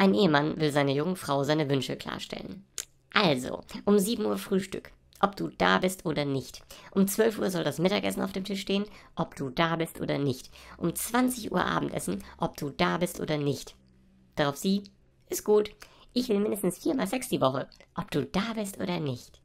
Ein Ehemann will seiner jungen Frau seine Wünsche klarstellen. Also, um 7 Uhr Frühstück. Ob du da bist oder nicht. Um 12 Uhr soll das Mittagessen auf dem Tisch stehen, ob du da bist oder nicht. Um 20 Uhr Abendessen, ob du da bist oder nicht. Darauf sie, ist gut. Ich will mindestens viermal Sex die Woche, ob du da bist oder nicht.